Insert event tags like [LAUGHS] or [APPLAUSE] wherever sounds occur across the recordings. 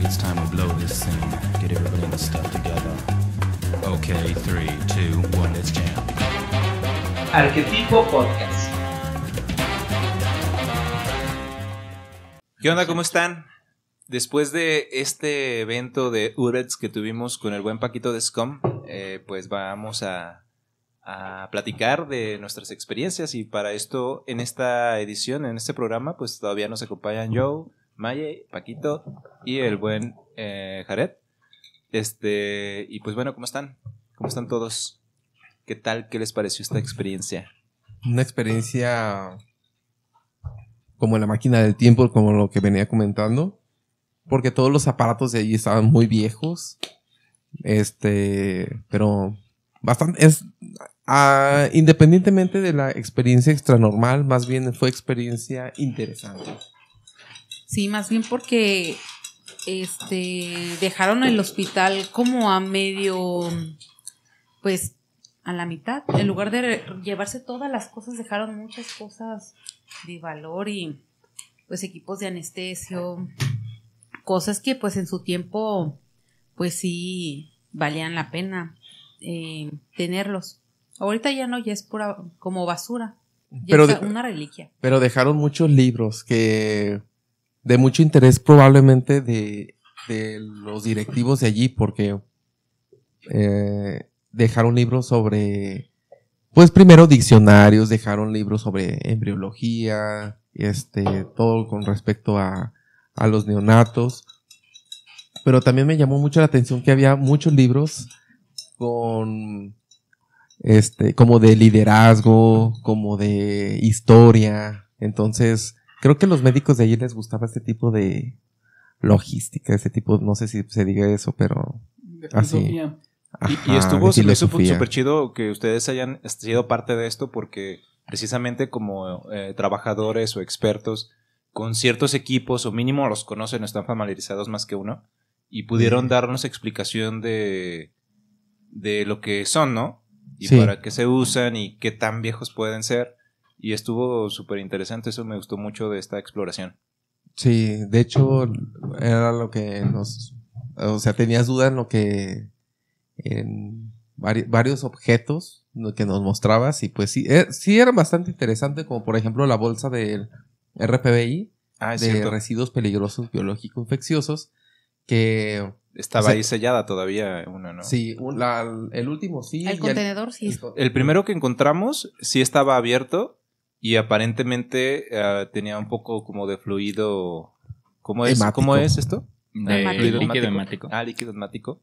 think it's time to blow this scene. Get everybody in the stuff together. Okay, 3, 2, 1, let's jam. Arquetipo Podcast. ¿Qué onda? ¿Cómo están? Después de este evento de URETS que tuvimos con el buen Paquito de SCOM, eh, pues vamos a, a platicar de nuestras experiencias y para esto, en esta edición, en este programa, pues todavía nos acompañan Joe, Maye, Paquito y el buen eh, Jared. Este, y pues bueno, ¿cómo están? ¿Cómo están todos? ¿Qué tal? ¿Qué les pareció esta experiencia? Una experiencia como la máquina del tiempo, como lo que venía comentando. Porque todos los aparatos de allí estaban muy viejos. Este, pero bastante. Es, independientemente de la experiencia extranormal, más bien fue experiencia interesante. Sí, más bien porque este dejaron el hospital como a medio pues a la mitad, en lugar de llevarse todas las cosas, dejaron muchas cosas de valor y pues equipos de anestesio, cosas que pues en su tiempo pues sí valían la pena eh, tenerlos. Ahorita ya no, ya es pura como basura, ya es una reliquia. Pero dejaron muchos libros que de mucho interés probablemente de, de los directivos de allí porque eh, dejaron libros sobre, pues primero diccionarios, dejaron libros sobre embriología, este, todo con respecto a, a los neonatos. Pero también me llamó mucho la atención que había muchos libros con este, como de liderazgo, como de historia. Entonces, Creo que a los médicos de allí les gustaba este tipo de logística, ese tipo, no sé si se diga eso, pero de así. y, estuvo súper chido que ustedes hayan sido parte de esto porque precisamente como eh, trabajadores o expertos con ciertos equipos o mínimo los conocen, están familiarizados más que uno y pudieron darnos explicación de, de lo que son, ¿no? Y para qué se usan y qué tan viejos pueden ser. Y estuvo súper interesante, eso me gustó mucho de esta exploración. Sí, de hecho era lo que nos... O sea, tenías duda en lo que... En varios objetos que nos mostrabas y pues sí, eh, sí era bastante interesante. como por ejemplo la bolsa del RPBI, ah, de residuos peligrosos biológicos infecciosos, que... Estaba ahí sellada todavía una, ¿no? Sí, el último sí. El contenedor sí. el primero que encontramos sí estaba abierto, y aparentemente ah, tenía un poco como de fluido. ¿Cómo es, ¿cómo es esto? De, ah, líquido hemático. Ah, líquido hemático.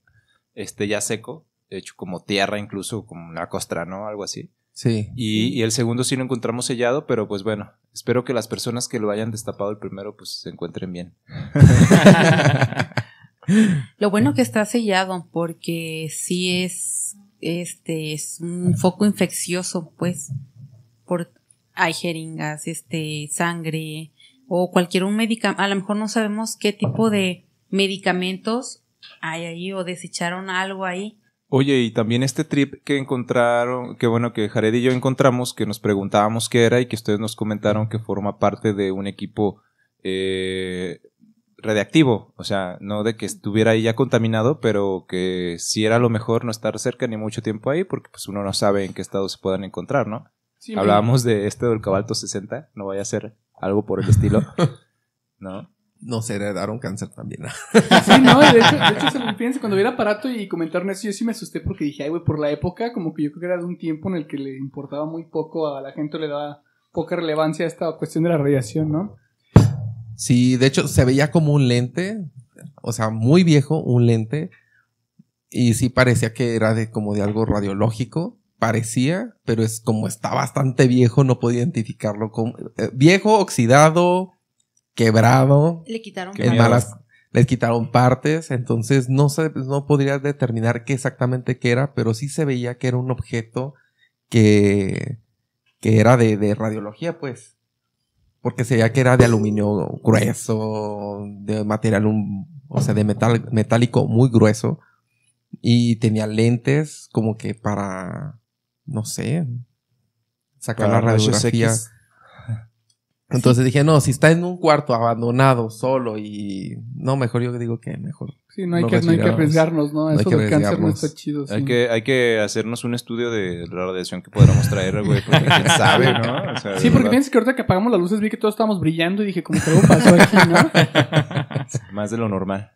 Este ya seco, hecho como tierra, incluso como una costra, ¿no? Algo así. Sí. Y, el segundo sí lo encontramos sellado, pero pues bueno, espero que las personas que lo hayan destapado el primero pues se encuentren bien. [LAUGHS] lo bueno que está sellado porque sí es, este, es un foco infeccioso, pues, por hay jeringas, este, sangre o cualquier un medicamento. A lo mejor no sabemos qué tipo de medicamentos hay ahí o desecharon algo ahí. Oye, y también este trip que encontraron, que bueno, que Jared y yo encontramos, que nos preguntábamos qué era y que ustedes nos comentaron que forma parte de un equipo eh, radiactivo, o sea, no de que estuviera ahí ya contaminado, pero que si era lo mejor no estar cerca ni mucho tiempo ahí, porque pues uno no sabe en qué estado se puedan encontrar, ¿no? Hablábamos de este del Cabalto 60, no vaya a ser algo por el estilo, [LAUGHS] ¿no? No se un cáncer también. sí, no, de hecho, cuando vi el aparato y comentaron eso, yo sí me asusté porque dije, ay, güey, por la época, como que yo creo que era de un tiempo en el que le importaba muy poco a la gente, le daba poca relevancia a esta cuestión de la radiación, ¿no? Sí, de hecho se veía como un lente, o sea, muy viejo, un lente, y sí parecía que era de como de algo radiológico, parecía, pero es como está bastante viejo, no podía identificarlo como eh, viejo, oxidado, quebrado. Le quitaron partes. malas, quitaron partes, entonces no se no podría determinar qué exactamente qué era, pero sí se veía que era un objeto que que era de, radiología, pues. Porque se veía que era de aluminio grueso, de material, o sea, de metal, metálico muy grueso y tenía lentes como que para no sé, sacar ah, la radiografía. [LAUGHS] Entonces dije, no, si está en un cuarto abandonado, solo y... No, mejor yo digo que mejor. Sí, no hay, que, no arriesgarnos, ¿no? Eso del cáncer no está chido. Hay, que, hay que hacernos un estudio de la radiación que podamos traer, güey, porque quién sabe, ¿no? sí, porque piensas que ahorita que apagamos las luces vi que todos estábamos brillando y dije, como que algo pasó aquí, ¿no? [LAUGHS] Más de lo normal.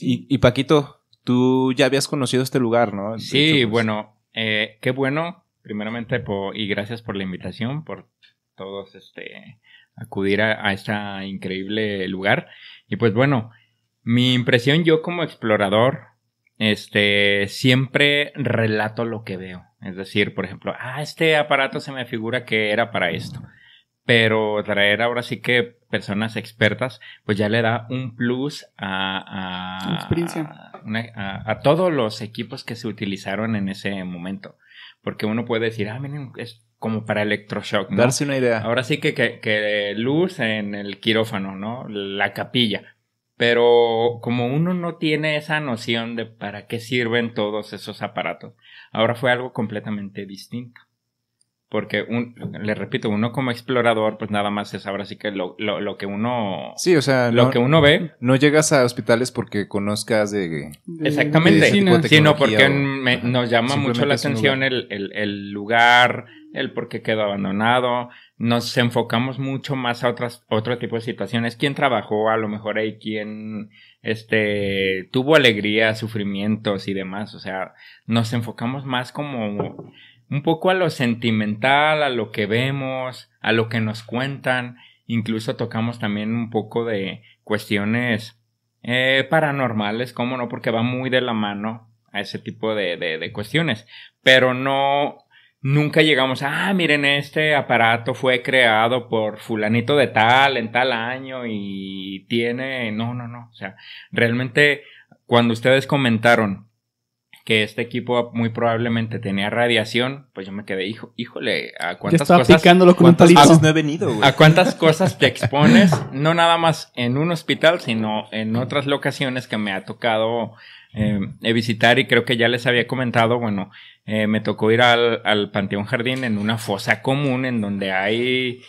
Y, Paquito, tú ya habías conocido este lugar, ¿no? Sí, pues, bueno, eh, qué bueno, primeramente, y gracias por la invitación, por todos este, acudir a, este increíble lugar. Y pues bueno, mi impresión yo como explorador, este, siempre relato lo que veo. Es decir, por ejemplo, ah, este aparato se me figura que era para esto. Pero traer ahora sí que personas expertas, pues ya le da un plus a... a experiencia a, todos los equipos que se utilizaron en ese momento. Porque uno puede decir, ah, miren, es como para electroshock. Darse una idea. Ahora sí que, que, que luz en el quirófano, ¿no? La capilla. Pero como uno no tiene esa noción de para qué sirven todos esos aparatos, ahora fue algo completamente distinto. Porque, un, le repito, uno como explorador, pues nada más se sabrá así que lo, que uno... Sí, o sea... Lo que uno ve... No llegas a hospitales porque conozcas de... exactamente, sino porque nos llama mucho la atención el, lugar, el por qué quedó abandonado. Nos enfocamos mucho más a otras, otro tipo de situaciones. ¿Quién trabajó? A lo mejor hay quien este, tuvo alegría, sufrimientos y demás. O sea, nos enfocamos más como un poco a lo sentimental, a lo que vemos, a lo que nos cuentan, incluso tocamos también un poco de cuestiones eh, paranormales, cómo no, porque va muy de la mano a ese tipo de, cuestiones, pero no, nunca llegamos a, ah, miren, este aparato fue creado por fulanito de tal en tal año y tiene, no, no, no, o sea, realmente cuando ustedes comentaron que este equipo muy probablemente tenía radiación, pues yo me quedé, hijo, híjole, a cuántas cosas cuántas, A, venido, a cuántas cosas te expones, no nada más en un hospital, sino en otras locaciones que me ha tocado eh, visitar y creo que ya les había comentado, bueno, eh, me tocó ir al, al, Panteón Jardín en una fosa común en donde hay...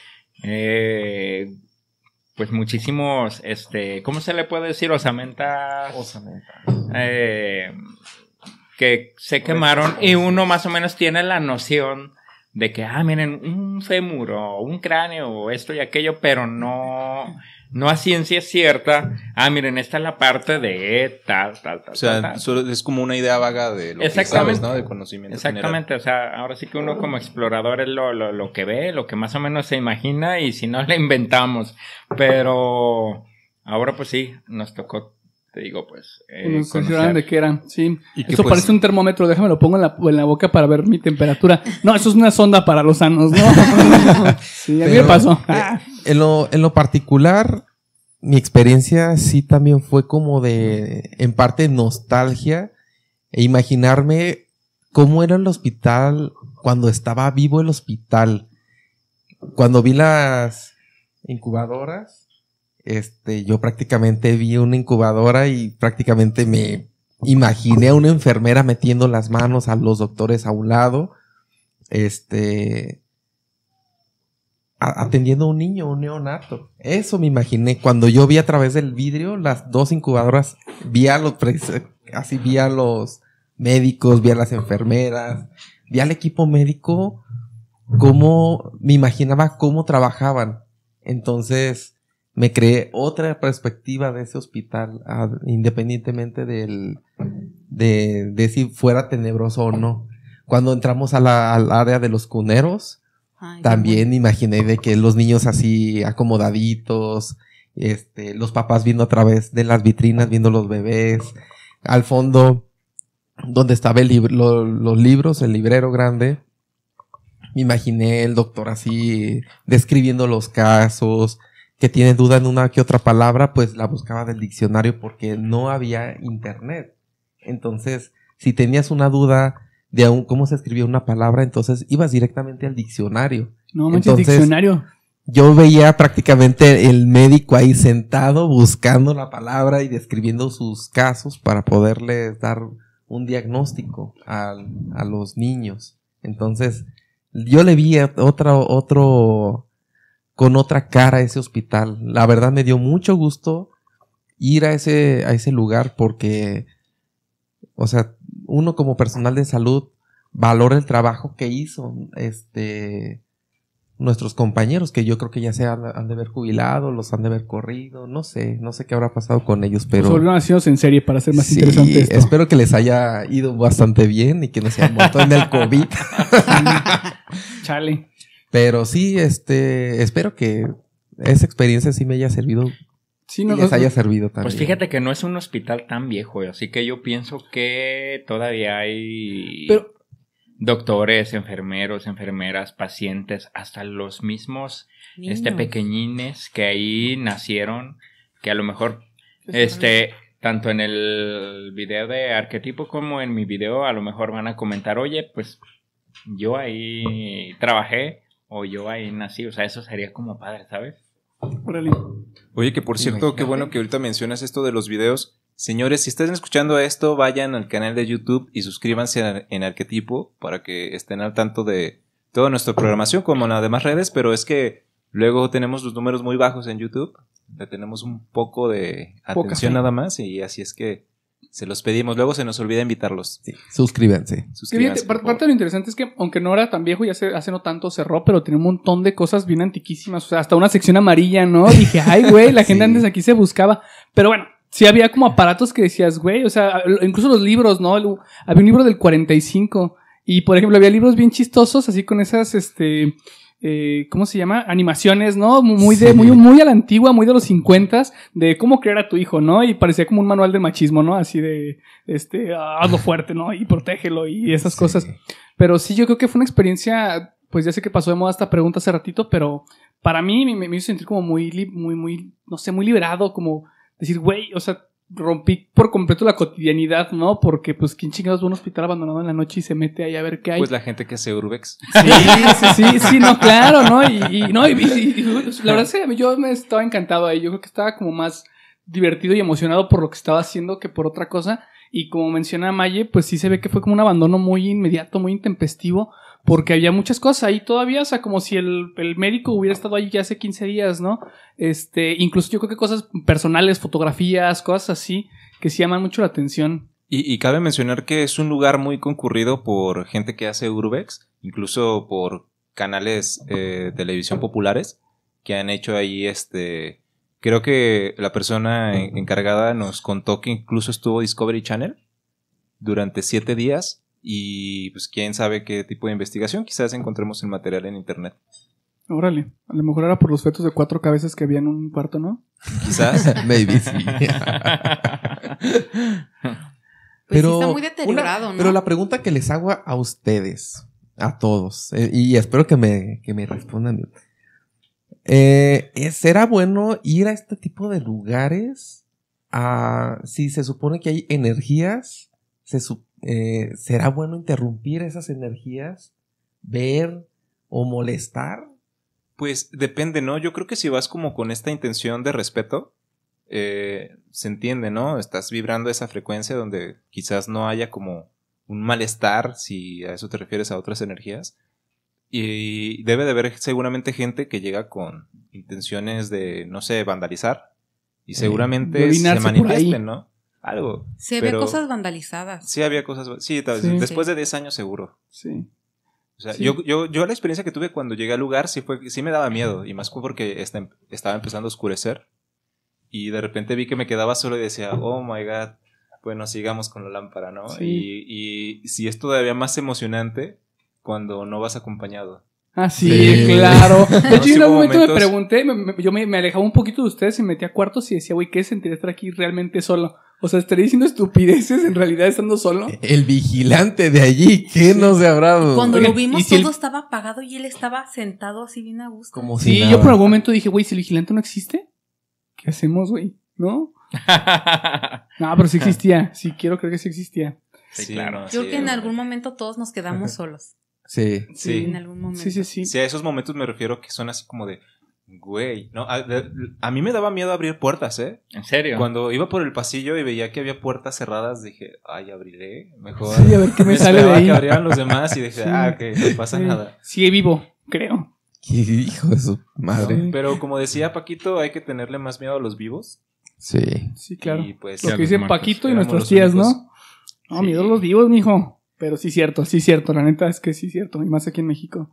Eh, pues muchísimos, este, ¿cómo se le puede decir? Osamentas. Osamentas. Eh, que se quemaron y uno más o menos tiene la noción de que, ah, miren, un fémur o un cráneo o esto y aquello, pero no, no a ciencia cierta, ah, miren, esta es la parte de tal, tal, tal. O sea, es como una idea vaga de lo que ¿no? De conocimiento. Exactamente, o sea, ahora sí que uno como explorador es lo, lo, lo, que ve, lo que más o menos se imagina y si no, [LAUGHS] le inventamos. Pero ahora pues sí, nos tocó te digo, pues. Eh, de qué eran, sí. Eso pues, parece un termómetro, déjame lo pongo en la, boca para ver mi temperatura. No, eso es una sonda para los sanos, ¿no? [LAUGHS] sí, a mí me pasó. Eh, en, lo, en lo particular, mi experiencia sí también fue como de, en parte, nostalgia e imaginarme cómo era el hospital cuando estaba vivo el hospital. Cuando vi las incubadoras este, yo prácticamente vi una incubadora y prácticamente me imaginé a una enfermera metiendo las manos a los doctores a un lado, este, atendiendo a un niño, un neonato. Eso me imaginé. Cuando yo vi a través del vidrio las dos incubadoras, vi a los, así vi a los médicos, vi a las enfermeras, vi al equipo médico, cómo me imaginaba cómo trabajaban. Entonces, me creé otra perspectiva de ese hospital, ah, independientemente de, si fuera tenebroso o no. Cuando entramos al área de los cuneros, también imaginé de que los niños así acomodaditos, este, los papás viendo a través de las vitrinas, viendo los bebés, al fondo, donde estaba los libros, el librero grande, me imaginé el doctor así describiendo los casos, que tiene duda en una que otra palabra, pues la buscaba del diccionario porque no había internet. Entonces, si tenías una duda de cómo se escribía una palabra, entonces ibas directamente al diccionario. No, mucho diccionario. Yo veía prácticamente el médico ahí sentado buscando la palabra y describiendo sus casos para poderles dar un diagnóstico a, los niños. Entonces, yo le vi otra, otro con otra cara a ese hospital. La verdad me dio mucho gusto ir a ese, a ese lugar porque, o sea, uno como personal de salud valora el trabajo que hizo este, nuestros compañeros, que yo creo que ya se han, de haber jubilado, los han de haber corrido, no sé, no sé qué habrá pasado con ellos, pero... Pues en serie para ser más espero que les haya ido bastante bien y que no se hayan muerto en el COVID. [LAUGHS] Charlie. Pero sí, este, espero que esa experiencia sí me haya servido. Sí, no, y les haya servido también. Pues fíjate que no es un hospital tan viejo, eh, así que yo pienso que todavía hay doctores, enfermeros, enfermeras, pacientes, hasta los mismos este pequeñines que ahí nacieron, que a lo mejor este tanto en el video de arquetipo como en mi video a lo mejor van a comentar, "Oye, pues yo ahí trabajé o yo ahí nací, o sea, eso sería como padre, ¿sabes? Oye, que por cierto, qué bueno que ahorita mencionas esto de los videos. Señores, si están escuchando esto, vayan al canal de YouTube y suscríbanse en, Arquetipo para que estén al tanto de toda nuestra programación como en las demás redes, pero es que luego tenemos los números muy bajos en YouTube, le tenemos un poco de atención nada más y así es que se los pedimos. Luego se nos olvida invitarlos. Sí. Suscríbanse. Suscríbanse parte, de lo interesante es que, aunque no era tan viejo y hace, hace no tanto cerró, pero tiene un montón de cosas bien antiquísimas. O sea, hasta una sección amarilla, ¿no? [LAUGHS] Dije, ay, güey, la gente antes aquí se buscaba. Pero bueno, sí había como aparatos que decías, güey, o sea, incluso los libros, ¿no? Había un libro del 45. Y por ejemplo, había libros bien chistosos, así con esas, este, eh, ¿cómo se llama? Animaciones, ¿no? Muy, de, muy, muy a la antigua, muy de los 50 de cómo crear a tu hijo, ¿no? Y parecía como un manual de machismo, ¿no? Así de, este, hazlo fuerte, ¿no? Y protégelo y esas cosas. Pero sí, yo creo que fue una experiencia, pues ya sé que pasó de moda esta pregunta hace ratito, pero para mí me, me hizo sentir como muy, muy, muy, no sé, muy liberado, como decir, güey, o sea, rompí por completo la cotidianidad, ¿no? Porque, pues, ¿quién chingados va a un hospital abandonado en la noche y se mete ahí a ver qué hay? Pues la gente que hace Urbex. Sí, sí, sí, sí, no, claro, ¿no? Y, no, pues, la verdad es que yo me estaba encantado ahí. Yo creo que estaba como más divertido y emocionado por lo que estaba haciendo que por otra cosa. Y como menciona Maye, pues sí se ve que fue como un abandono muy inmediato, muy intempestivo porque había muchas cosas ahí todavía, o sea, como si el, médico hubiera estado ahí ya hace 15 días, ¿no? Este, incluso yo creo que cosas personales, fotografías, cosas así, que sí llaman mucho la atención. Y, cabe mencionar que es un lugar muy concurrido por gente que hace Urbex, incluso por canales de eh, televisión populares que han hecho ahí este... Creo que la persona encargada nos contó que incluso estuvo Discovery Channel durante siete días y pues quién sabe qué tipo de investigación, quizás encontremos el material en internet. Órale, a lo mejor era por los fetos de cuatro cabezas que había en un cuarto, ¿no? Quizás, [LAUGHS] maybe [LAUGHS] pues sí. pero, está muy deteriorado, ¿no? Pero la pregunta que les hago a ustedes, a todos, eh, y espero que me, respondan eh, ¿Será bueno ir a este tipo de lugares? Ah, si se supone que hay energías, se supone eh, ¿será bueno interrumpir esas energías? ¿Ver o molestar? Pues depende, ¿no? Yo creo que si vas como con esta intención de respeto, eh, se entiende, ¿no? Estás vibrando esa frecuencia donde quizás no haya como un malestar, si a eso te refieres a otras energías. Y debe de haber seguramente gente que llega con intenciones de, no sé, vandalizar. Y eh, seguramente se manifiesten, ¿no? algo. Se ve cosas vandalizadas. Sí, había cosas. Sí, sí. después de 10 años seguro. Sí. O sea, yo, yo, yo, la experiencia que tuve cuando llegué al lugar sí, fue, sí me daba miedo, y más porque este, estaba empezando a oscurecer. Y de repente vi que me quedaba solo y decía, oh my god, bueno, sigamos con la lámpara, ¿no? Y, y si es todavía más emocionante cuando no vas acompañado. Ah, sí, claro. [LAUGHS] De hecho, en algún momento me pregunté, yo me, alejaba un poquito de ustedes y metía cuartos y decía, güey, ¿qué sentir estar aquí realmente solo? O sea, estaré diciendo estupideces en realidad estando solo. El vigilante de allí, ¿qué nos no se Cuando lo vimos todo estaba apagado y él estaba sentado así bien a gusto. sí, yo por algún momento dije, güey, si el vigilante no existe, ¿qué hacemos, güey? ¿No? [LAUGHS] no, pero sí existía. Sí, quiero creer que sí existía. Sí, claro. Yo creo que en algún momento todos nos quedamos solos. sí. Sí, en algún momento. Sí, sí, sí. Sí, a esos momentos me refiero que son así como de, Güey, no, a, mí me daba miedo abrir puertas, ¿eh? ¿En serio? Cuando iba por el pasillo y veía que había puertas cerradas, dije, ay, abriré, mejor. Sí, a ver qué me, sale de ahí. que abrieran los demás y dije, ah, que no pasa nada. Sigue vivo, creo. ¿Qué hijo de su madre. pero como decía Paquito, hay que tenerle más miedo a los vivos. Sí. Sí, claro. Pues, los que dicen Paquito y nuestros tías, ¿no? No, miedo a los vivos, mijo. Pero sí cierto, sí cierto. La neta es que sí cierto. Y más aquí en México.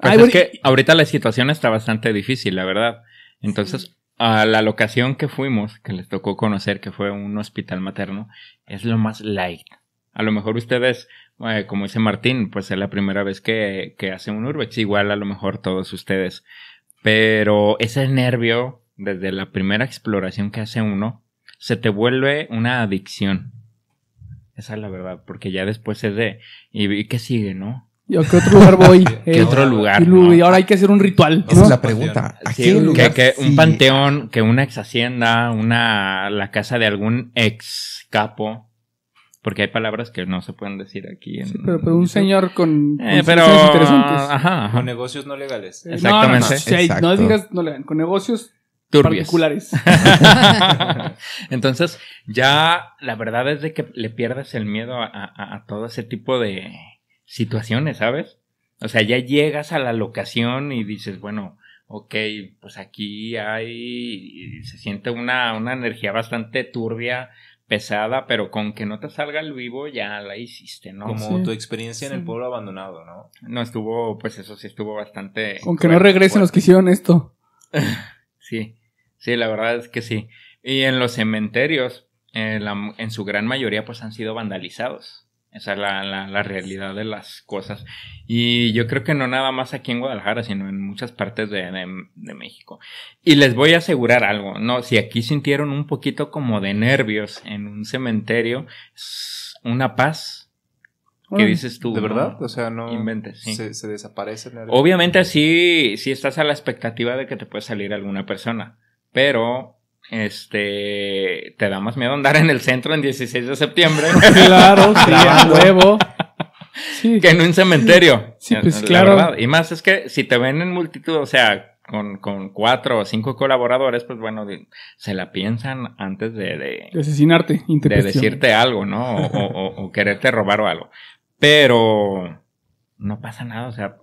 Pues que ahorita la situación está bastante difícil, la verdad. Entonces, a la locación que fuimos, que les tocó conocer, que fue un hospital materno, es lo más light. A lo mejor ustedes, eh, como dice Martín, pues es la primera vez que, hace un Urbex, igual a lo mejor todos ustedes. Pero ese nervio, desde la primera exploración que hace uno, se te vuelve una adicción. Esa es la verdad, porque ya después se de, ¿y, y qué sigue, no? ¿A qué otro lugar voy? [LAUGHS] ¿Qué eh, otro lugar? Y, ahora hay que hacer un ritual. Esa es la pregunta. ¿A qué lugar? Que, un panteón, que una ex hacienda, una, la casa de algún ex capo. Porque hay palabras que no se pueden decir aquí. En, pero, un señor con, eh, con interesantes. Con negocios no legales. Eh, Exactamente. No, no, digas no legales. Con negocios particulares. [LAUGHS] Entonces, ya la verdad es de que le pierdes el miedo a todo ese tipo de situaciones, ¿sabes? O sea, ya llegas a la locación y dices, bueno, ok, pues aquí hay, se siente una, una energía bastante turbia, pesada, pero con que no te salga el vivo ya la hiciste, ¿no? Como tu experiencia en el pueblo abandonado, ¿no? No estuvo, pues eso sí estuvo bastante. Con que no regresen los que hicieron esto. [LAUGHS] sí, sí, la verdad es que sí. Y en los cementerios, eh, en su gran mayoría, pues han sido vandalizados. Esa es la, realidad de las cosas. Y yo creo que no nada más aquí en Guadalajara, sino en muchas partes de, México. Y les voy a asegurar algo, ¿no? Si aquí sintieron un poquito como de nervios en un cementerio, una paz. ¿Qué dices tú? ¿De verdad? O sea, no. Inventes. Sí. Se, el desaparece. Obviamente, sí, Si estás a la expectativa de que te puede salir alguna persona. Pero este, te da más miedo andar en el centro en 16 de septiembre. [LAUGHS] claro, sí, a huevo. [LAUGHS] Que en un cementerio. Sí, pues, Y más es que si te ven en multitud, o sea, con, cuatro o cinco colaboradores, pues bueno, se la piensan antes de... asesinarte, De decirte algo, ¿no? O, o quererte robar o algo. Pero no pasa nada, o sea,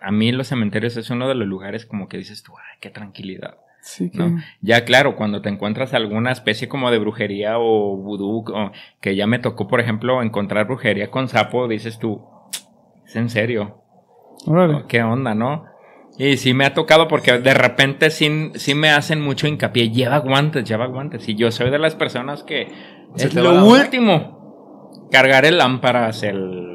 a mí los cementerios es uno de los lugares como que dices tú, ay, qué tranquilidad ya claro, cuando te encuentras alguna especie como de brujería o vudú, que ya me tocó, por ejemplo, encontrar brujería con sapo, dices tú, ¿es en serio? ¿Qué onda, no? Y sí me ha tocado porque de repente sí, sí, me hacen mucho hincapié, lleva guantes, lleva guantes. Y yo soy de las personas que es lo último, cargar el lámparas, el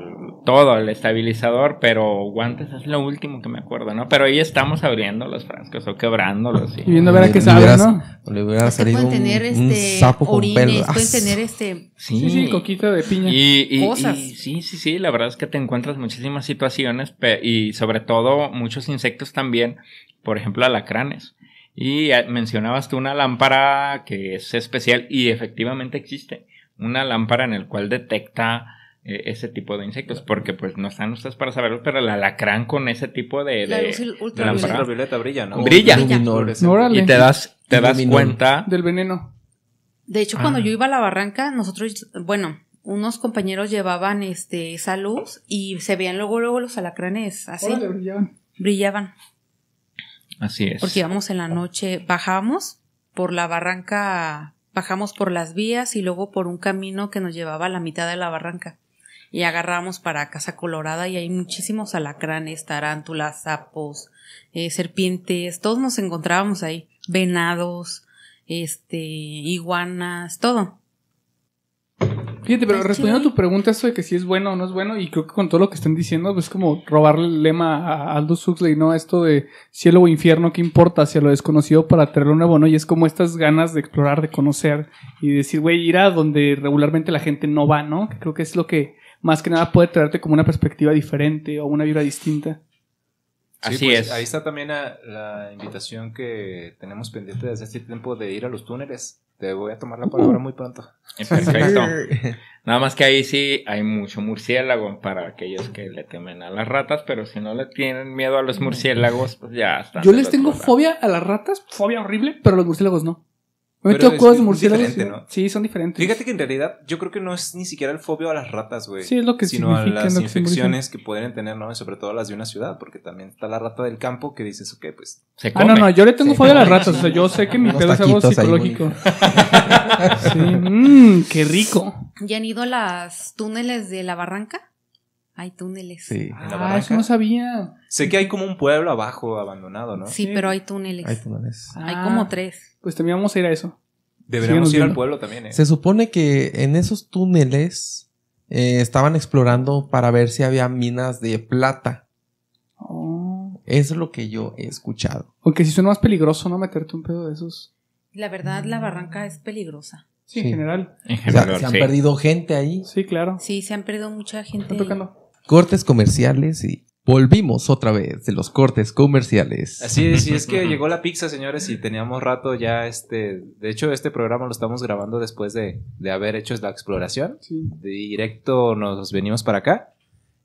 todo el estabilizador, pero guantes es lo último que me acuerdo, ¿no? Pero ahí estamos abriendo los frascos o quebrándolos. Y, viendo a ver a qué sabe, ¿no? Le hubiera salido pueden un, este, sapo con orines, pueden ah, tener este... Sí, sí, de piña. Y, Cosas. sí, sí, sí, la verdad es que te encuentras muchísimas situaciones y sobre todo muchos insectos también, por ejemplo alacranes. Y eh, mencionabas tú una lámpara que es especial y efectivamente existe. Una lámpara en el cual detecta eh, ese tipo de insectos, porque pues no están ustedes para saberlo, pero el alacrán con ese tipo de... La luz ultravioleta. brilla, ¿no? Brilla. y te das, te das cuenta... Del veneno. De hecho, cuando ah. yo iba a la barranca, nosotros, bueno, unos compañeros llevaban este, esa luz y se veían luego, los alacranes así. brillaban. Brillaban. Así es. Porque íbamos en la noche, bajábamos por la barranca, bajamos por las vías y luego por un camino que nos llevaba a la mitad de la barranca y agarramos para Casa Colorada y hay muchísimos alacranes, tarántulas, sapos, eh, serpientes, todos nos encontrábamos ahí, venados, este, iguanas, todo. Fíjate, pero pues respondiendo a tu pregunta, eso de que si es bueno o no es bueno, y creo que con todo lo que están diciendo, pues es como robarle el lema a Aldo Huxley, ¿no? Esto de cielo o infierno, ¿qué importa? Hacia lo desconocido para tenerlo nuevo, ¿no? Y es como estas ganas de explorar, de conocer y decir, güey, ir a donde regularmente la gente no va, ¿no? creo que es lo que más que nada puede traerte como una perspectiva diferente o una vibra distinta. Así pues, es. Ahí está también la, invitación que tenemos pendiente desde este tiempo de ir a los túneles. Te voy a tomar la palabra muy pronto. Eh, perfecto. [LAUGHS] Nada más que ahí sí hay mucho murciélago para aquellos que le temen a las ratas, pero si no le tienen miedo a los murciélagos, pues ya está. Yo les tengo fobia a las ratas, fobia horrible, pero a los murciélagos no tocó murciélagos. Sí, son diferentes. Fíjate que en realidad yo creo que no es ni siquiera el fobio a las ratas, güey. Sí, es lo que Sino a las infecciones que, pueden tener, ¿no? sobre todo las de una ciudad, porque también está la rata del campo que dices, ok, pues. Se Ah, no, no, yo le tengo fobia a las [LAUGHS] ratas. O sea, yo sé que mi pedo es algo psicológico. [LAUGHS] sí, mmm, qué rico. ¿Ya han ido a las túneles de la barranca? Hay túneles. Sí. Ah, eso no sabía. Sé que hay como un pueblo abajo abandonado, ¿no? Sí, pero hay túneles. Hay túneles. hay como ah, tres. Pues también vamos a ir a eso. Deberíamos ir al pueblo también, ¿eh? Se supone que en esos túneles eh, estaban explorando para ver si había minas de plata. Oh. es lo que yo he escuchado. Aunque si suena más peligroso, ¿no? Meterte un pedo de esos. La verdad, la mm. barranca es peligrosa. Sí, en general. En general se han perdido gente ahí. Sí, claro. Sí, se han perdido mucha gente. tocando? cortes comerciales y volvimos otra vez de los cortes comerciales. Así es, y es que llegó la pizza, señores, y teníamos rato ya este. De hecho, este programa lo estamos grabando después de, de haber hecho la exploración. directo nos venimos para acá.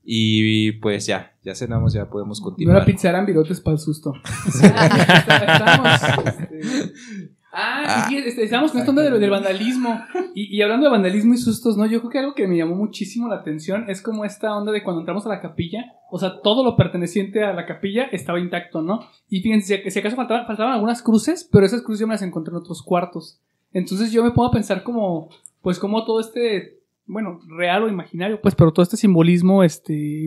Y pues ya, ya cenamos, ya podemos continuar. Una pizza eran virotes para el susto. [LAUGHS] [LAUGHS] Este, Ah, Sí, ah. estamos con esta onda del vandalismo. Y, hablando de vandalismo y sustos, ¿no? Yo creo que algo que me llamó muchísimo la atención es como esta onda de cuando entramos a la capilla, o sea, todo lo perteneciente a la capilla estaba intacto, ¿no? Y fíjense, si acaso faltaban, faltaban algunas cruces, pero esas cruces yo me las encontré en otros cuartos. Entonces yo me pongo a pensar como, pues como todo este bueno, real o imaginario, pues, pero todo este simbolismo, este,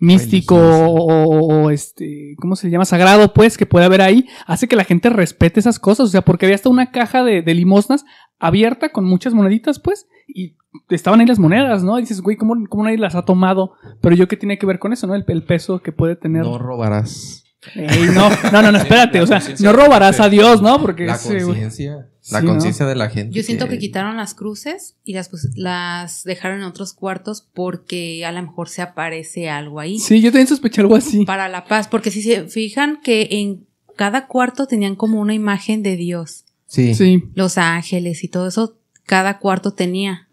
místico o, este, ¿cómo se llama? Sagrado, pues, que puede haber ahí, hace que la gente respete esas cosas, o sea, porque había hasta una caja de, limosnas abierta con muchas moneditas, pues, y estaban ahí las monedas, ¿no? Y dices, güey, ¿cómo, ¿cómo, nadie las ha tomado? Pero yo, ¿qué tiene que ver con eso, no? El, peso que puede tener. No robarás. no, no, no, espérate, o sea, no robarás a Dios, ¿no? Porque... La conciencia. La conciencia de la gente. Yo siento que... quitaron las cruces y las, las dejaron en otros cuartos porque a lo mejor se aparece algo ahí. Sí, yo también sospeché algo así. Para la paz, porque si se fijan que en cada cuarto tenían como una imagen de Dios. Sí. sí. Los ángeles y todo eso, cada cuarto tenía.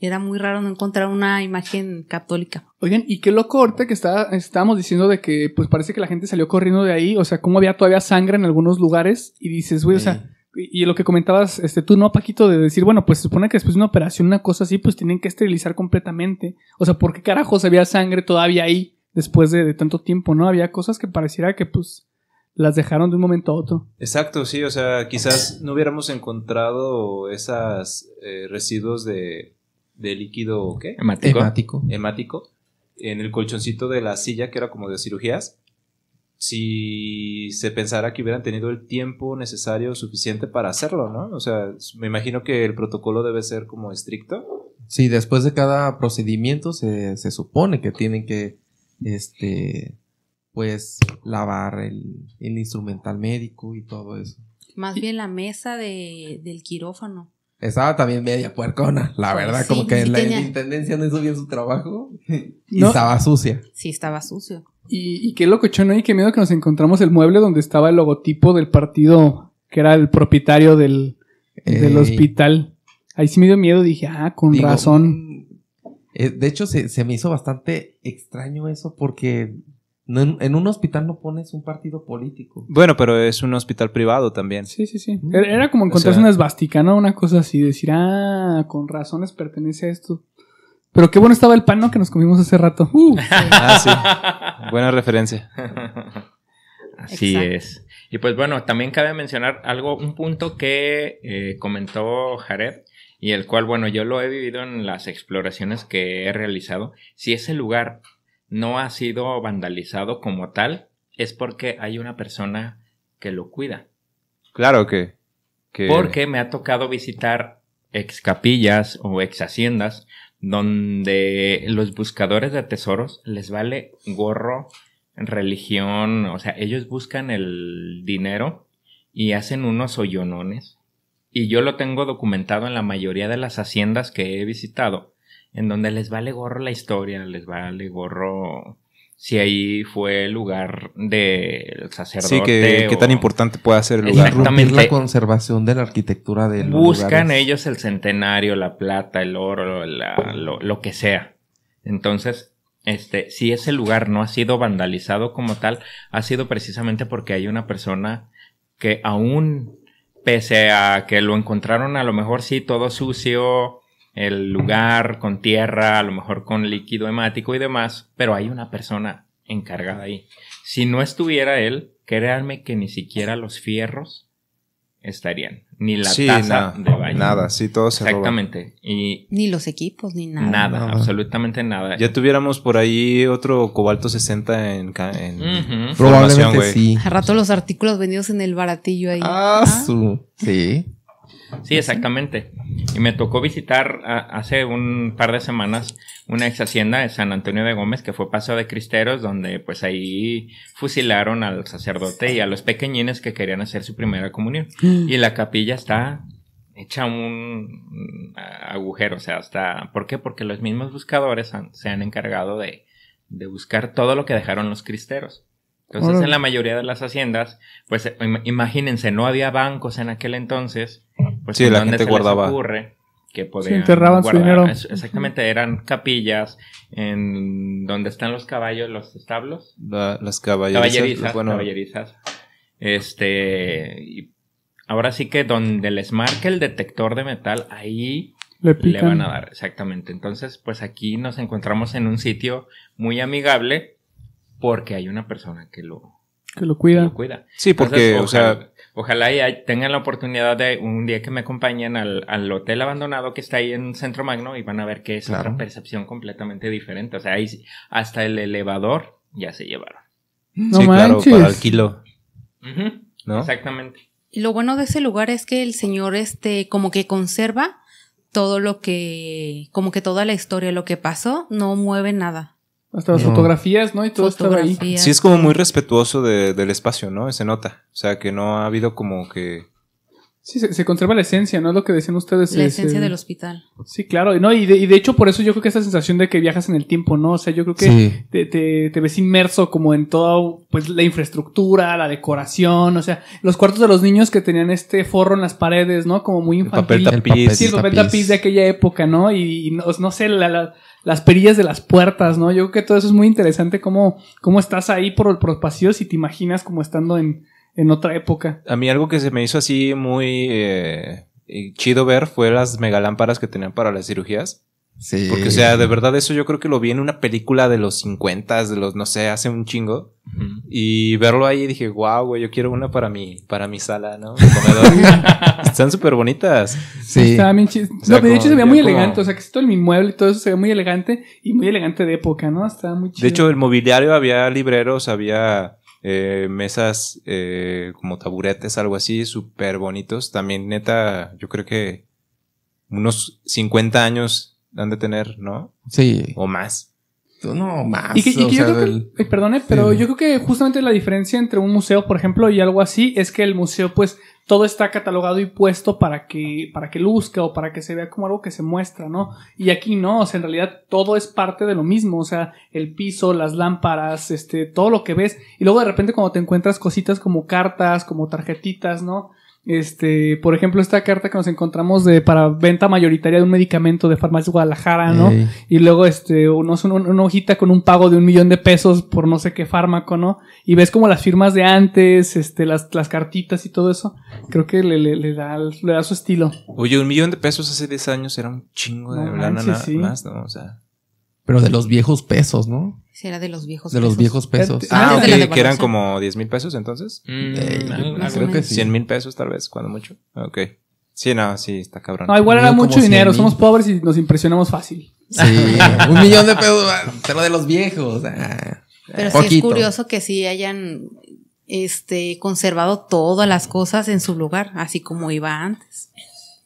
Era muy raro no encontrar una imagen católica. Oigan, y qué loco ahorita que está, estábamos diciendo de que pues parece que la gente salió corriendo de ahí, o sea, cómo había todavía sangre en algunos lugares y dices, güey, o sea y lo que comentabas este, tú, ¿no, Paquito? De decir, bueno, pues se supone que después de una operación, una cosa así, pues tienen que esterilizar completamente. O sea, ¿por qué carajos había sangre todavía ahí después de, tanto tiempo, no? Había cosas que pareciera que, pues, las dejaron de un momento a otro. Exacto, sí, o sea, quizás no hubiéramos encontrado esas eh, residuos de, líquido, ¿qué? Hemático. Hemático. En el colchoncito de la silla, que era como de cirugías si se pensara que hubieran tenido el tiempo necesario suficiente para hacerlo, ¿no? O sea, me imagino que el protocolo debe ser como estricto. Sí, después de cada procedimiento se, supone que tienen que, este, pues, lavar el, el instrumental médico y todo eso. Más bien la mesa del quirófano. Estaba también media puercona, la pues verdad, como que la intendencia no hizo bien su trabajo y estaba sucia. Sí, estaba sucio. Y, y qué locochón Y qué miedo que nos encontramos el mueble donde estaba el logotipo del partido, que era el propietario del, hospital. Ahí sí me dio miedo, dije, ah, con razón. Mm, eh, de hecho, se, me hizo bastante extraño eso porque en, un hospital no pones un partido político. Bueno, pero es un hospital privado también. Sí, sí, sí. Mm. Era, como encontrarse una esvástica, ¿no? Una cosa así, decir, ah, con razones pertenece a esto. Pero qué bueno estaba el pan, ¿no? Que nos comimos hace rato. Uh. [LAUGHS] ah, sí. [LAUGHS] Buena referencia. Así es. Y pues bueno, también cabe mencionar algo, un punto que eh, comentó Jared y el cual, bueno, yo lo he vivido en las exploraciones que he realizado. Si ese lugar no ha sido vandalizado como tal, es porque hay una persona que lo cuida. Claro que. que... Porque me ha tocado visitar ex capillas o ex haciendas donde los buscadores de tesoros les vale gorro, religión, o sea, ellos buscan el dinero y hacen unos hoyonones. Y yo lo tengo documentado en la mayoría de las haciendas que he visitado, en donde les vale gorro la historia, les vale gorro si ahí fue el lugar del sacerdote. Sí, que, qué tan importante puede ser el lugar. También la conservación de la arquitectura del Buscan ellos el centenario, la plata, el oro, lo, lo, que sea. Entonces, este, si ese lugar no ha sido vandalizado como tal, ha sido precisamente porque hay una persona que aún, pese a que lo encontraron a lo mejor sí todo sucio, el lugar con tierra, a lo mejor con líquido hemático y demás, pero hay una persona encargada ahí. Si no estuviera él, créanme que ni siquiera los fierros estarían, ni la taza de baño. Nada, sí, todo se Exactamente. Y ni los equipos, ni nada. Nada, absolutamente nada. Ya tuviéramos por ahí otro cobalto 60 en... en A rato los artículos vendidos en el baratillo ahí. Ah, ah. Sí. Sí, exactamente. Y me tocó visitar ah, hace un par de semanas una ex hacienda de San Antonio de Gómez que fue Paso de Cristeros, donde pues ahí fusilaron al sacerdote y a los pequeñines que querían hacer su primera comunión. Mm. Y la capilla está hecha un agujero, o sea, hasta... ¿Por qué? Porque los mismos buscadores se han encargado de, buscar todo lo que dejaron los cristeros. Entonces, en la mayoría de las haciendas, pues imagínense, no había bancos en aquel entonces, pues sí, la gente se guardaba. ocurre que podían enterraban guardar. Exactamente, eran capillas en donde están los caballos, los establos. las caballerizas. Caballerizas, caballerizas. Este, y ahora sí que donde les marque el detector de metal, ahí le, van a dar, exactamente. Entonces, pues aquí nos encontramos en un sitio muy amigable porque hay una persona que lo, que lo cuida. cuida. Sí, porque, o sea, Ojalá tengan la oportunidad de un día que me acompañen al, hotel abandonado que está ahí en Centro Magno y van a ver que es otra percepción completamente diferente. O sea, ahí hasta el elevador ya se llevaron. No sí, claro, para el kilo. Exactamente. Lo bueno de ese lugar es que el señor, este, como que conserva todo lo que, como que toda la historia, lo que pasó, no mueve nada. Hasta las fotografías, ¿no? Y todo estaba ahí. Sí, es como muy respetuoso de, del espacio, ¿no? Se nota. O sea, que no ha habido como que... Sí, se, conserva la esencia, ¿no? Es lo que decían ustedes. La esencia del hospital. Sí, claro. y, de, hecho, por eso yo creo que esa sensación de que viajas en el tiempo, ¿no? O sea, yo creo que te, te, ves inmerso como en toda pues, la infraestructura, la decoración, o sea, los cuartos de los niños que tenían este forro en las paredes, ¿no? Como muy infantil. papel tapiz. Sí, papel tapiz, de aquella época, ¿no? Y, no, sé, la las perillas de las puertas, ¿no? Yo creo que todo eso es muy interesante, cómo, cómo estás ahí por, el pasillo si te imaginas como estando en, en otra época. A mí algo que se me hizo así muy eh, chido ver fue las megalámparas que tenían para las cirugías. Sí. Porque, o sea, de verdad, eso yo creo que lo vi en una película de los 50, de los, no sé, hace un chingo. Y verlo ahí dije, wow, güey, yo quiero una para mi, para mi sala, ¿no? [LAUGHS] Están súper bonitas. Sí. Estaban bien chistes. de hecho se veía muy elegante. O sea, que todo el inmueble y todo eso se veía muy elegante y muy elegante de época, ¿no? Estaba muy chido. De hecho, el mobiliario había libreros, había. Eh, mesas eh, como taburetes, algo así, súper bonitos. También, neta, yo creo que unos 50 años han de tener, ¿no? Sí. O más. No, más. Y, que, yo creo perdone, pero yo creo que justamente la diferencia entre un museo, por ejemplo, y algo así, es que el museo, pues, todo está catalogado y puesto para que, para que luzca o para que se vea como algo que se muestra, ¿no? Y aquí no, o sea, en realidad todo es parte de lo mismo, o sea, el piso, las lámparas, este, todo lo que ves, y luego de repente cuando te encuentras cositas como cartas, como tarjetitas, ¿no? Este, por ejemplo, esta carta que nos encontramos de para venta mayoritaria de un medicamento de Farmacias Guadalajara, ¿no? Y luego, este, unos, una hojita con un pago de un millón de pesos por no sé qué fármaco, ¿no? Y ves como las firmas de antes, este, las, las cartitas y todo eso. Creo que le, da, le da su estilo. Oye, un millón de pesos hace 10 años era un chingo de ¿no? O sea. Pero de los viejos pesos, ¿no? Sí, era de los viejos pesos. De los viejos pesos. Ah, ok, que eran como 10 mil pesos entonces. Mm, eh, creo que sí. 100 mil pesos tal vez, cuando mucho. Ok. Sí, no, sí, está cabrón. No, igual era mucho dinero. Somos pobres y nos impresionamos fácil. Sí, [LAUGHS] un millón de pesos, ah, pero de los viejos. Ah, pero sí es curioso que sí hayan este, conservado todas las cosas en su lugar, así como iba antes.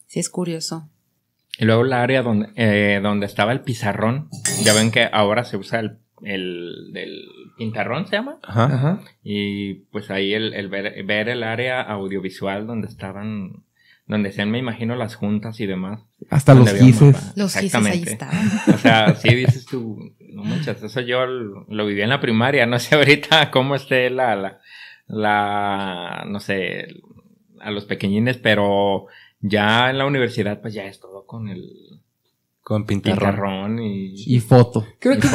Sí es curioso. Y luego el área donde, eh, donde estaba el pizarrón. Ya ven que ahora se usa el, el, pintarrón, ¿se llama? Ajá. Ajá. Y pues ahí el, ver, el área audiovisual donde estaban, donde sean, me imagino, las juntas y demás. Hasta los gises. Los gises ahí estaban. O sea, sí dices tú, no muchas, eso yo lo, viví en la primaria, no sé ahorita cómo esté la, la, la no sé, a los pequeñines, pero ya en la universidad, pues ya es todo con el. Con pintarrón. ron y... y... foto. Creo, Que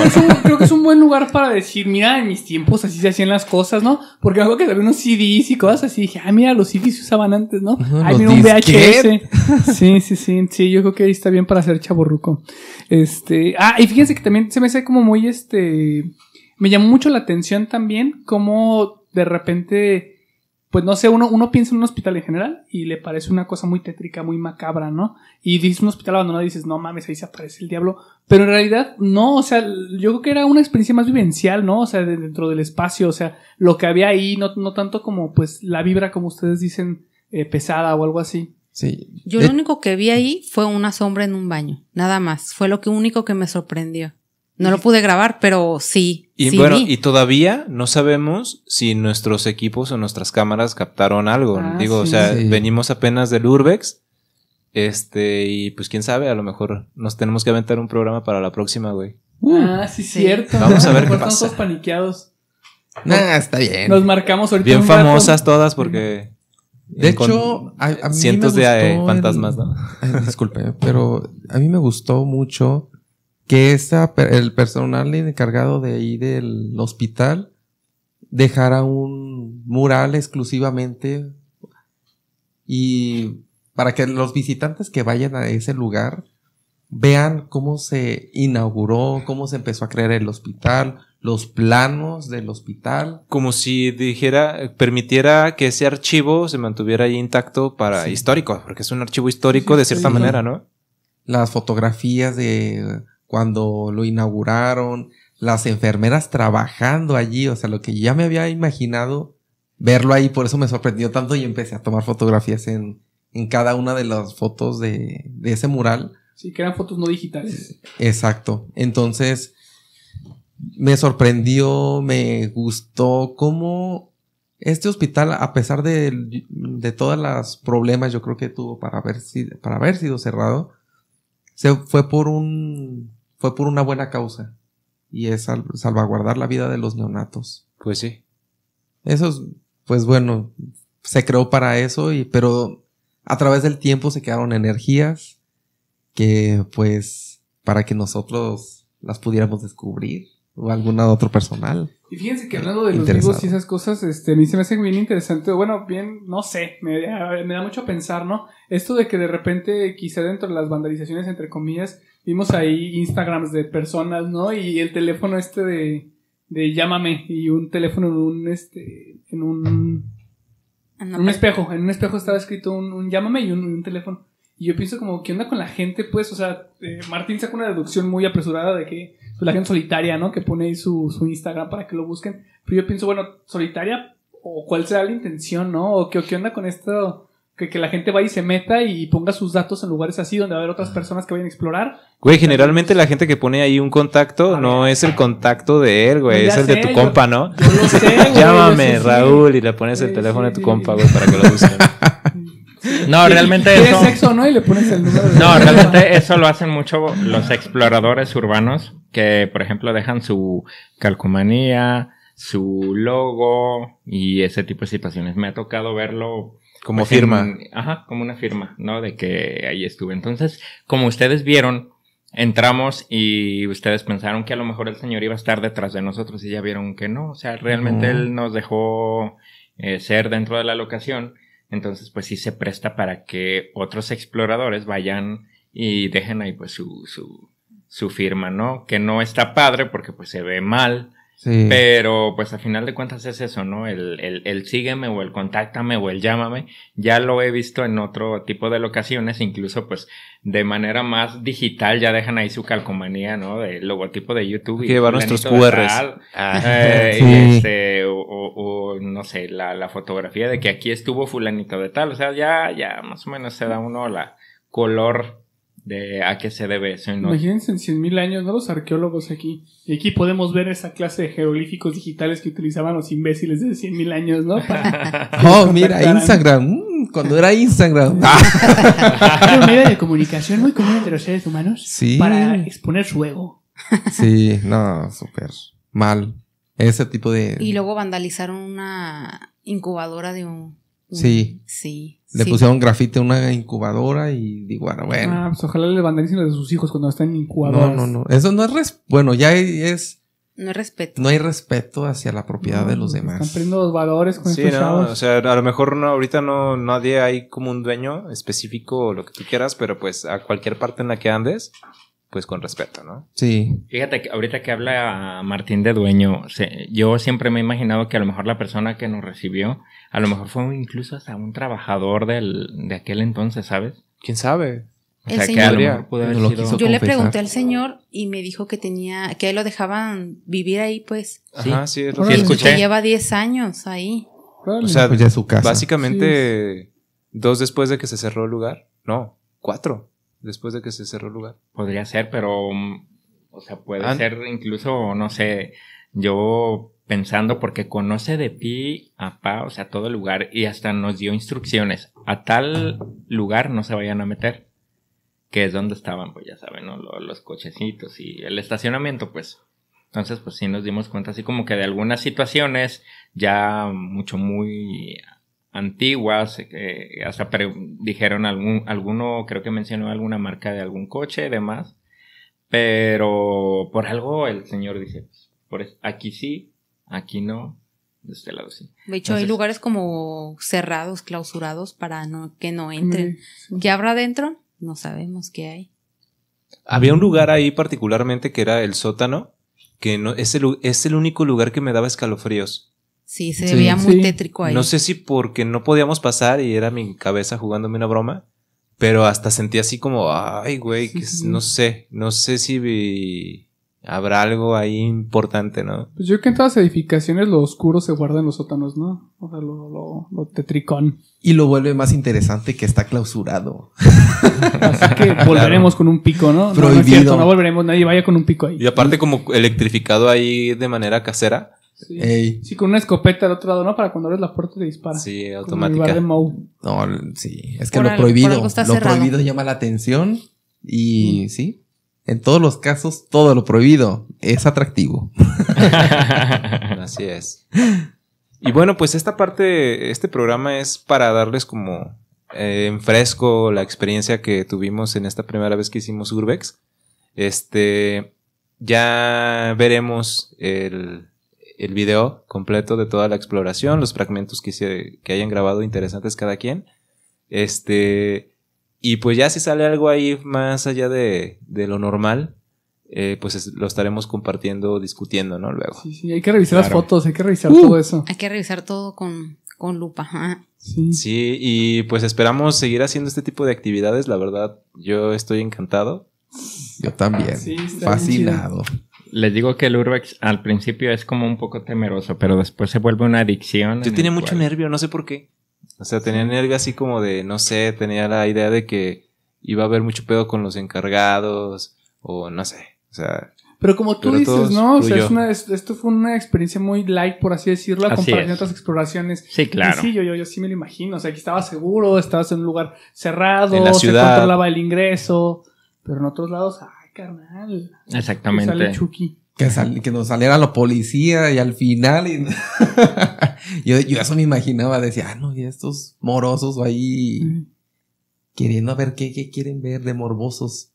es un, buen lugar para decir, mira, en mis tiempos así se hacían las cosas, ¿no? Porque algo que había unos CDs y cosas así, dije, ah, mira, los CDs se usaban antes, ¿no? Ah, mira, un VHS. sí, sí, sí, sí, yo creo que ahí está bien para hacer chaborruco. Este, ah, y fíjense que también se me hace como muy, este, me llamó mucho la atención también cómo de repente pues no sé, uno, piensa en un hospital en general y le parece una cosa muy tétrica, muy macabra, ¿no? Y dices un hospital abandonado y dices, no mames, ahí se aparece el diablo. Pero en realidad, no, o sea, yo creo que era una experiencia más vivencial, ¿no? O sea, dentro del espacio, o sea, lo que había ahí, no, tanto como pues la vibra, como ustedes dicen, eh, pesada o algo así. Sí. Yo lo único que vi ahí fue una sombra en un baño, nada más. Fue lo que único que me sorprendió. No lo pude grabar, pero sí. Y bueno, y todavía no sabemos si nuestros equipos o nuestras cámaras captaron algo. Ah, Digo, o sea, venimos apenas del Urbex. Este, y pues quién sabe, a lo mejor nos tenemos que aventar un programa para la próxima, güey. Uh. ah, ah sí, cierto. Vamos a ver qué pasa. Todos paniqueados. Nah, está bien. Nos marcamos ahorita. Bien famosas todas porque. De hecho, a, mí cientos me eh, gustó de fantasmas, [LAUGHS] disculpe, pero a mí me gustó mucho que el personal encargado de ahí del hospital dejara un mural exclusivamente y para que los visitantes que vayan a ese lugar vean cómo se inauguró, cómo se empezó a crear el hospital, los planos del hospital. Como si dijera, permitiera que ese archivo se mantuviera ahí intacto para histórico, porque es un archivo histórico de cierta manera, ¿no? Las fotografías de cuando lo inauguraron, las enfermeras trabajando allí, o sea, lo que ya me había imaginado verlo ahí, por eso me sorprendió tanto y empecé a tomar fotografías en, en cada una de las fotos de, de ese mural. Sí, que eran fotos no digitales. Exacto. Entonces, me sorprendió, me gustó cómo este hospital, a pesar de, de todos los problemas, yo creo que tuvo para para haber sido cerrado, se fue por un fue por una buena causa y es salvaguardar la vida de los neonatos. Pues sí. Eso es, pues bueno, se creó para eso y pero a través del tiempo se quedaron energías que pues para que nosotros las pudiéramos descubrir o de otro personal. Y fíjense que hablando de los vivos y esas cosas, este, a mí se me hace bien interesante, bueno, bien, no sé, me, da mucho pensar, ¿no? Esto de que de repente, quizá dentro de las vandalizaciones, entre comillas, vimos ahí Instagrams de personas, ¿no? Y el teléfono este de, llámame y un teléfono en un, este, en un, espejo, en un espejo estaba escrito un, un llámame y un teléfono. Y yo pienso como, ¿qué onda con la gente? Pues, o sea, eh, Martín saca una deducción muy apresurada de que pues, la gente solitaria, ¿no? Que pone ahí su, Instagram para que lo busquen. Pero yo pienso, bueno, solitaria, o cuál será la intención, ¿no? O qué, qué onda con esto, que, la gente va y se meta y ponga sus datos en lugares así donde va a haber otras personas que vayan a explorar. Güey, generalmente la gente que pone ahí un contacto no es el contacto de él, güey, es el de tu compa, ¿no? [LAUGHS] Llámame, Raúl, y le pones el teléfono de tu compa, güey, para que lo busquen. [LAUGHS] No, realmente eso... ¿no? realmente eso lo hacen mucho los exploradores urbanos que, por ejemplo, dejan su calcomanía, su logo y ese tipo de situaciones. Me ha tocado verlo... Como pues, firma. ajá, como una firma, ¿no? De que ahí estuve. Entonces, como ustedes vieron, entramos y ustedes pensaron que a lo mejor el señor iba a estar detrás de nosotros y ya vieron que no. O sea, realmente él nos dejó eh, ser dentro de la locación entonces, pues sí se presta para que otros exploradores vayan y dejen ahí pues su, su, firma, ¿no? Que no está padre porque pues se ve mal, pero pues al final de cuentas es eso, ¿no? El, el, sígueme o el contáctame o el llámame, ya lo he visto en otro tipo de locaciones, incluso pues de manera más digital ya dejan ahí su calcomanía, ¿no? Del logotipo de YouTube. llevar nuestros QR. [LAUGHS] este, o, o, no sé, la, la fotografía de que aquí estuvo fulanito de tal, o sea, ya, ya más o menos se da uno la color de a qué se debe eso. Imagínense en 100.000 años, ¿no? Los arqueólogos aquí. Y aquí podemos ver esa clase de jeroglíficos digitales que utilizaban los imbéciles de 100.000 mil años, ¿no? [LAUGHS] [LAUGHS] oh, mira, Instagram. Mm, cuando era Instagram. era un medio de comunicación muy común entre los seres humanos. Para exponer su ego. [LAUGHS] sí, no, súper mal. Ese tipo de... Y luego vandalizaron una incubadora de un... Sí. Sí. Le pusieron grafite a una incubadora y digo, ah, bueno, bueno. Ah, pues, ojalá le de sus hijos cuando están incubadoras. No, no, no. Eso no es. bueno, ya es. No hay respeto. No hay respeto hacia la propiedad de los demás. Están los valores con sí, no, O sea, a lo mejor ahorita no nadie hay como un dueño específico o lo que tú quieras, pero pues a cualquier parte en la que andes, pues con respeto, ¿no? Sí. Fíjate que ahorita que habla Martín de Dueño, yo siempre me he imaginado que a lo mejor la persona que nos recibió, a lo mejor fue incluso hasta un trabajador de aquel entonces, ¿sabes? ¿Quién sabe? O sea, que Yo le pregunté al señor y me dijo que tenía, que lo dejaban vivir ahí, pues. Ajá, sí, es lo que escuché. lleva 10 años ahí. O sea, pues su casa. Básicamente, dos después de que se cerró el lugar. No, cuatro después de que se cerró el lugar. Podría ser, pero, mm, o sea, puede ser incluso, no sé, yo pensando porque conoce de pi a pa, o sea, todo el lugar y hasta nos dio instrucciones. A tal lugar no se vayan a meter, que es donde estaban, pues ya saben, los cochecitos y el estacionamiento, pues. Entonces, pues sí nos dimos cuenta así como que de algunas situaciones ya mucho muy antiguas, hasta eh, dijeron algún, alguno, creo que mencionó alguna marca de algún coche y demás, pero por algo el señor dice, pues, por aquí sí, aquí no, de este lado sí. De hecho, hay lugares como cerrados, clausurados para no, que no mm, entren. ¿Qué habrá dentro? No sabemos qué hay. Había un lugar ahí particularmente que era el sótano, que no, es, es el único lugar que me daba escalofríos. Sí, se veía muy tétrico ahí. No sé si porque no podíamos pasar y era mi cabeza jugándome una broma, pero hasta sentí así como, ay, güey, no [LAUGHS] sé, no sé si habrá algo ahí importante, ¿no? Pues yo creo que en todas las edificaciones lo oscuro se guarda en los sótanos, ¿no? O sea, lo, lo, tetricón. Y lo vuelve más interesante que está clausurado. [LAUGHS] Así que volveremos con un pico, ¿no? Prohibido. No, no, no volveremos, nadie vaya con un pico ahí. Y aparte como electrificado ahí de manera casera. Sí. con una escopeta al otro lado, ¿no? Para cuando abres la puerta te dispara. Sí, automática. De sí. Es que lo prohibido, lo prohibido llama la atención y mm. sí. En todos los casos, todo lo prohibido es atractivo. [LAUGHS] Así es. Y bueno, pues esta parte, este programa es para darles como eh, en fresco la experiencia que tuvimos en esta primera vez que hicimos Urbex. Este, ya veremos el, el video completo de toda la exploración, los fragmentos que, que hayan grabado interesantes cada quien. Este, y pues ya si sale algo ahí más allá de, de lo normal, eh, pues lo estaremos compartiendo, discutiendo, ¿no? Luego. Sí, sí, hay que revisar las fotos, hay que revisar uh. todo eso. Hay que revisar todo con, lupa. Sí. y pues esperamos seguir haciendo este tipo de actividades. La verdad, yo estoy encantado. Yo también. Ah, sí, Fascinado les digo que el Urbex al principio es como un poco temeroso, pero después se vuelve una adicción. Yo tenía mucho nervio, no sé por qué. O sea, tenía nervio así como de, no sé, tenía la idea de que iba a haber mucho pedo con los encargados o no sé. O sea, pero como tú dices, ¿no? O sea, esto fue una experiencia muy light, por así decirlo, a con otras exploraciones. Sí, claro. sí, yo, yo, yo sí me lo imagino. O sea, que estabas seguro, estabas en un lugar cerrado, en la ciudad. se controlaba el ingreso. Pero en otros lados, ah, carnal. Exactamente. Que nos saliera la policía y al final. [LAUGHS] yo, eso me imaginaba, decía, ah, no, y estos morosos ahí queriendo ver qué, quieren ver de morbosos.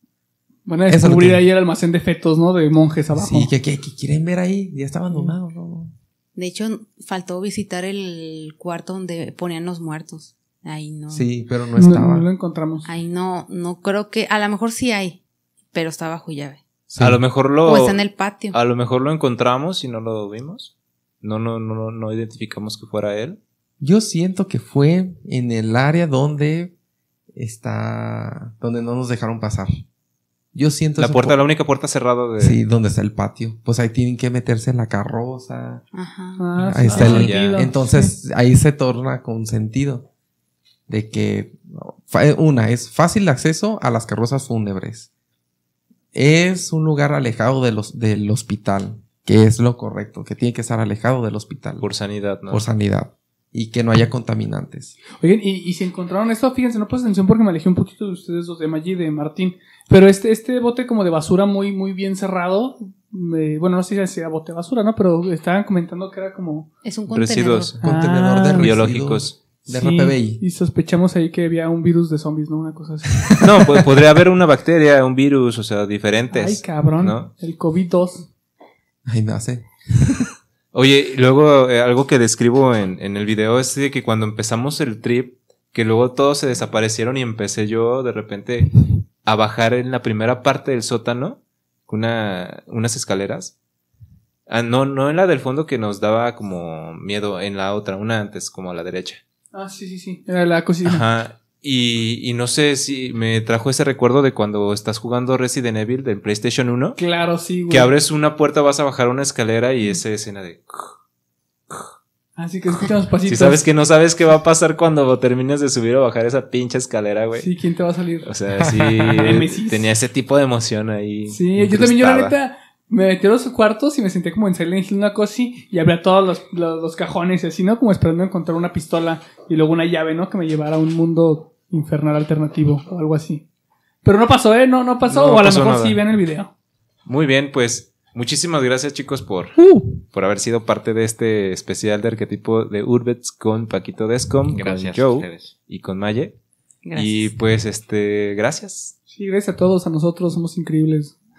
Van a descubrir ahí el almacén de fetos, ¿no? De monjes abajo. Sí, que, quieren ver ahí, ya está abandonado, ¿no? De hecho, faltó visitar el cuarto donde ponían los muertos. Ahí no. Sí, pero no estaba. no, lo encontramos. Ahí no, no creo que, a lo mejor sí hay, pero está bajo llave. A lo mejor lo. O está en el patio. A lo mejor lo encontramos y no lo vimos. No, no, no, no identificamos que fuera él. Yo siento que fue en el área donde está. donde no nos dejaron pasar. Yo siento. La puerta, la única puerta cerrada de. Sí, donde está el patio. Pues ahí tienen que meterse en la carroza. Ah, ahí está el... Entonces ahí se torna con sentido. De que. Una, es fácil acceso a las carrozas fúnebres es un lugar alejado de los, del hospital, que es lo correcto, que tiene que estar alejado del hospital. Por sanidad, ¿no? Por sanidad. Y que no haya contaminantes. Oigan, y, y si encontraron esto, fíjense, no puse atención porque me alejé un poquito de ustedes los de Maggi y de Martín. Pero este, este bote como de basura muy, muy bien cerrado, eh, bueno, no sé si decía bote de basura, ¿no? Pero estaban comentando que era como... Es un contenedor. contenedor de ah. Biológicos. Y sospechamos ahí que había un virus de zombies, ¿no? Una cosa así. [LAUGHS] no, pues, podría haber una bacteria, un virus, o sea, diferentes. Ay, cabrón. El COVID-2. Ay, no sé. [LAUGHS] Oye, luego eh, algo que describo en, el video es que cuando empezamos el trip, que luego todos se desaparecieron y empecé yo de repente a bajar en la primera parte del sótano, una, unas escaleras. Ah, no, no en la del fondo que nos daba como miedo, en la otra, una antes, como a la derecha. Ah, sí, sí, sí. Era la cosita. Ajá. Y, no sé si me trajo ese recuerdo de cuando estás jugando Resident Evil del PlayStation 1. Claro, sí, güey. Que abres una puerta, vas a bajar una escalera y esa escena de. Así ah, que escuchamos pasitos. Si sabes que no sabes qué va a pasar cuando termines de subir o bajar esa pinche escalera, güey. Sí, ¿quién te va a salir? O sea, sí. [LAUGHS] tenía ese tipo de emoción ahí. Sí, yo también, yo la neta me metí a su cuartos y me senté como en silencio Hill, una cosa y abría todos los, cajones y así, ¿no? Como esperando encontrar una pistola y luego una llave, ¿no? Que me llevara a un mundo infernal alternativo o algo así. Pero no pasó, ¿eh? No, no pasó, o a lo mejor sí vean el video. Muy bien, pues muchísimas gracias chicos por, uh. por haber sido parte de este especial de arquetipo de Urbets con Paquito Descom, con Joe y con Maye. Y pues este, gracias. Sí, gracias a todos, a nosotros, somos increíbles.